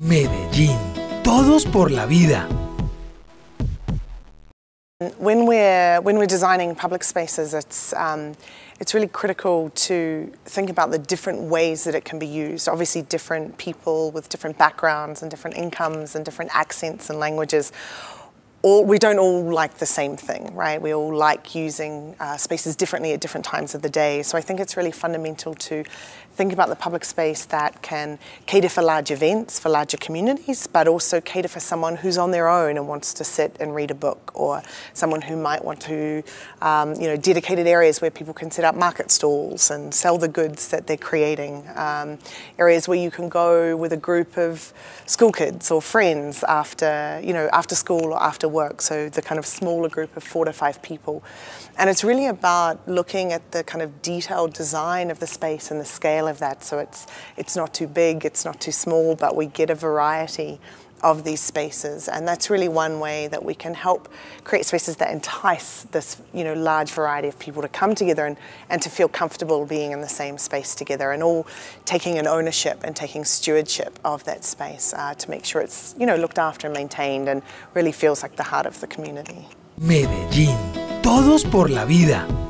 Medellín. Todos por la vida. When we're, when we're designing public spaces, it's, um, it's really critical to think about the different ways that it can be used. Obviously, different people with different backgrounds and different incomes and different accents and languages all, we don't all like the same thing, right? We all like using uh, spaces differently at different times of the day. So I think it's really fundamental to think about the public space that can cater for large events, for larger communities, but also cater for someone who's on their own and wants to sit and read a book, or someone who might want to, um, you know, dedicated areas where people can set up market stalls and sell the goods that they're creating, um, areas where you can go with a group of school kids or friends after, you know, after school or after work work, so the kind of smaller group of four to five people. And it's really about looking at the kind of detailed design of the space and the scale of that. So it's, it's not too big, it's not too small, but we get a variety of these spaces and that's really one way that we can help create spaces that entice this you know large variety of people to come together and, and to feel comfortable being in the same space together and all taking an ownership and taking stewardship of that space uh, to make sure it's you know looked after and maintained and really feels like the heart of the community. Medellín, todos por la vida.